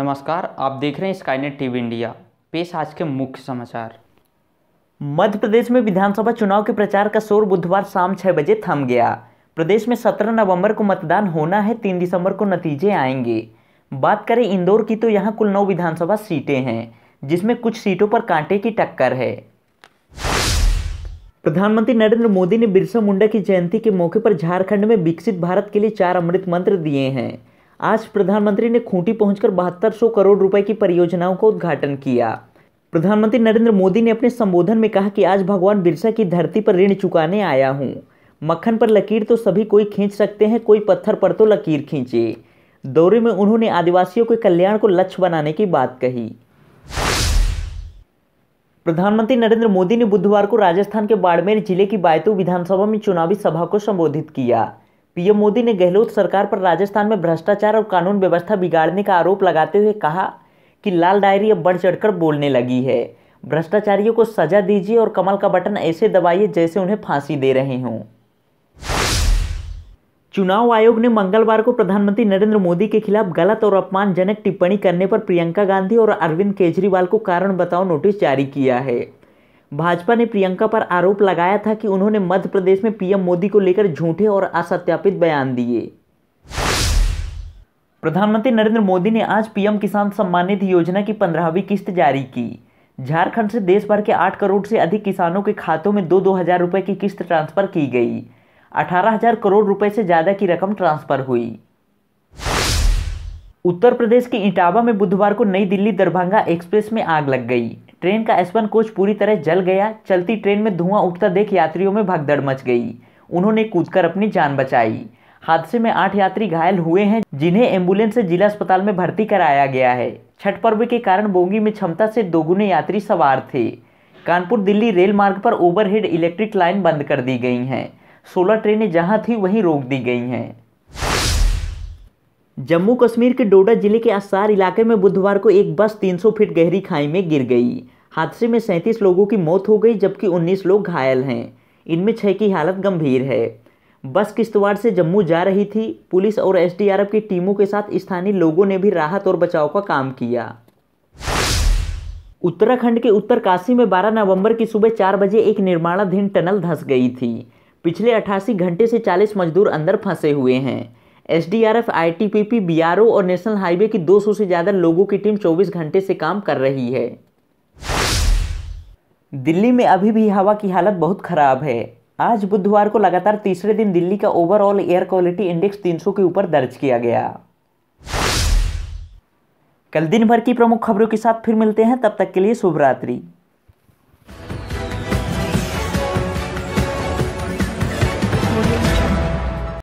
नमस्कार आप देख रहे हैं स्काईनेट टीवी इंडिया पेश आज के मुख्य समाचार मध्य प्रदेश में विधानसभा चुनाव के प्रचार का शोर बुधवार शाम छह बजे थम गया प्रदेश में सत्रह नवंबर को मतदान होना है तीन दिसंबर को नतीजे आएंगे बात करें इंदौर की तो यहाँ कुल नौ विधानसभा सीटें हैं जिसमें कुछ सीटों पर कांटे की टक्कर है प्रधानमंत्री नरेंद्र मोदी ने बिरसा मुंडा की जयंती के मौके पर झारखंड में विकसित भारत के लिए चार अमृत मंत्र दिए हैं आज प्रधानमंत्री ने खूंटी पहुंचकर बहत्तर सौ करोड़ रुपए की परियोजनाओं का उद्घाटन किया प्रधानमंत्री नरेंद्र मोदी ने अपने संबोधन में कहा कि आज भगवान बिरसा की धरती पर ऋण चुकाने आया हूँ मक्खन पर लकीर तो सभी कोई खींच सकते हैं कोई पत्थर पर तो लकीर खींचे दौरे में उन्होंने आदिवासियों के कल्याण को लक्ष्य बनाने की बात कही प्रधानमंत्री नरेंद्र मोदी ने बुधवार को राजस्थान के बाड़मेर जिले की बायतू विधानसभा में चुनावी सभा को संबोधित किया पीएम मोदी ने गहलोत सरकार पर राजस्थान में भ्रष्टाचार और कानून व्यवस्था बिगाड़ने का आरोप लगाते हुए कहा कि लाल डायरी अब बढ़ चढ़कर बोलने लगी है भ्रष्टाचारियों को सजा दीजिए और कमल का बटन ऐसे दबाइए जैसे उन्हें फांसी दे रहे हों चुनाव आयोग ने मंगलवार को प्रधानमंत्री नरेंद्र मोदी के खिलाफ गलत और अपमानजनक टिप्पणी करने पर प्रियंका गांधी और अरविंद केजरीवाल को कारण बताओ नोटिस जारी किया है भाजपा ने प्रियंका पर आरोप लगाया था कि उन्होंने मध्य प्रदेश में पीएम मोदी को लेकर झूठे और असत्यापित बयान दिए प्रधानमंत्री नरेंद्र मोदी ने आज पीएम किसान सम्मान निधि योजना की पंद्रहवीं किस्त जारी की झारखंड से देश भर के आठ करोड़ से अधिक किसानों के खातों में दो दो हजार रुपये की किस्त ट्रांसफर की गई अठारह हजार करोड़ रुपए से ज्यादा की रकम ट्रांसफर हुई उत्तर प्रदेश के इटावा में बुधवार को नई दिल्ली दरभंगा एक्सप्रेस में आग लग गई ट्रेन का एस कोच पूरी तरह जल गया चलती ट्रेन में धुआं उठता देख यात्रियों में भगदड़ मच गई उन्होंने कूदकर अपनी जान बचाई हादसे में आठ यात्री घायल हुए हैं जिन्हें एम्बुलेंस से जिला अस्पताल में भर्ती कराया गया है छठ पर्व के कारण बोगी में क्षमता से दोगुने यात्री सवार थे कानपुर दिल्ली रेल मार्ग पर ओवरहेड इलेक्ट्रिक लाइन बंद कर दी गई हैं सोलह ट्रेनें जहां थी वहीं रोक दी गई हैं जम्मू कश्मीर के डोडा जिले के आसार इलाके में बुधवार को एक बस 300 फीट गहरी खाई में गिर गई हादसे में सैंतीस लोगों की मौत हो गई जबकि उन्नीस लोग घायल हैं इनमें छः की हालत गंभीर है बस किश्तवाड़ से जम्मू जा रही थी पुलिस और एस की टीमों के साथ स्थानीय लोगों ने भी राहत और बचाव का काम किया उत्तराखंड के उत्तरकाशी में 12 नवंबर की सुबह चार बजे एक निर्माणाधीन टनल धंस गई थी पिछले 88 घंटे से 40 मजदूर अंदर फंसे हुए हैं S D R F I T P P B R O और नेशनल हाईवे की 200 से ज़्यादा लोगों की टीम 24 घंटे से काम कर रही है दिल्ली में अभी भी हवा की हालत बहुत ख़राब है आज बुधवार को लगातार तीसरे दिन दिल्ली का ओवरऑल एयर क्वालिटी इंडेक्स 300 के ऊपर दर्ज किया गया कल दिन भर की प्रमुख खबरों के साथ फिर मिलते हैं तब तक के लिए शुभरात्रि